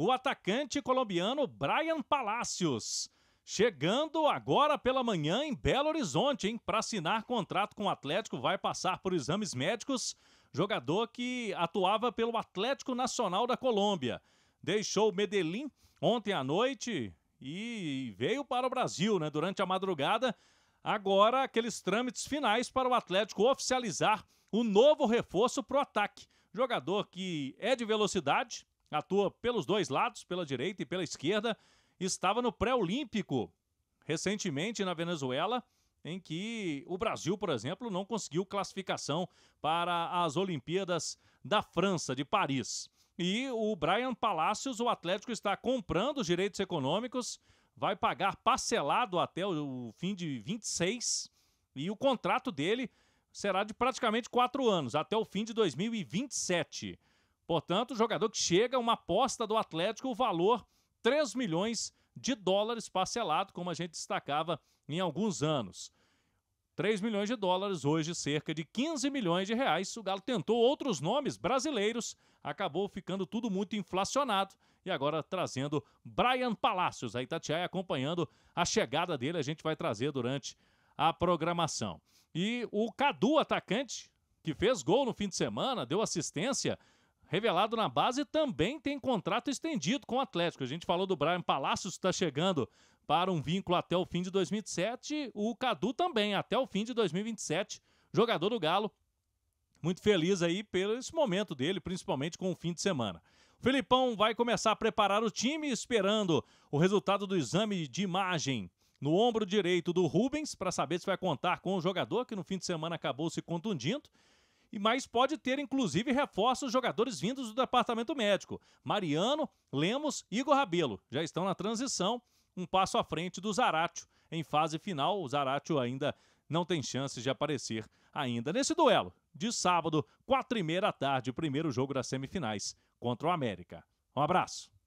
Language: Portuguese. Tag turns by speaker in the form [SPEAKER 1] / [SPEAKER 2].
[SPEAKER 1] o atacante colombiano Brian Palacios. Chegando agora pela manhã em Belo Horizonte, hein? Para assinar contrato com o Atlético, vai passar por exames médicos. Jogador que atuava pelo Atlético Nacional da Colômbia. Deixou o Medellín ontem à noite e veio para o Brasil, né? Durante a madrugada. Agora, aqueles trâmites finais para o Atlético oficializar o novo reforço para o ataque. Jogador que é de velocidade, atua pelos dois lados, pela direita e pela esquerda. Estava no pré-olímpico recentemente na Venezuela, em que o Brasil, por exemplo, não conseguiu classificação para as Olimpíadas da França, de Paris. E o Brian Palacios, o Atlético, está comprando os direitos econômicos, vai pagar parcelado até o fim de 26 e o contrato dele será de praticamente quatro anos, até o fim de 2027. Portanto, o jogador que chega, uma aposta do Atlético, o valor 3 milhões de dólares parcelado, como a gente destacava em alguns anos. 3 milhões de dólares, hoje cerca de 15 milhões de reais. O Galo tentou outros nomes brasileiros, acabou ficando tudo muito inflacionado e agora trazendo Brian Palacios. A Itatiaia acompanhando a chegada dele, a gente vai trazer durante a programação. E o Cadu, atacante, que fez gol no fim de semana, deu assistência, revelado na base, também tem contrato estendido com o Atlético. A gente falou do Brian Palacios, que está chegando para um vínculo até o fim de 2027. O Cadu também, até o fim de 2027, jogador do Galo. Muito feliz aí pelo esse momento dele, principalmente com o fim de semana. O Felipão vai começar a preparar o time, esperando o resultado do exame de imagem no ombro direito do Rubens, para saber se vai contar com o jogador, que no fim de semana acabou se contundindo e mais pode ter inclusive reforços jogadores vindos do departamento médico. Mariano, Lemos e Igor Rabelo já estão na transição, um passo à frente do Zaratio em fase final. O Zaratio ainda não tem chances de aparecer ainda nesse duelo de sábado, quatro e meia da tarde, primeiro jogo das semifinais contra o América. Um abraço.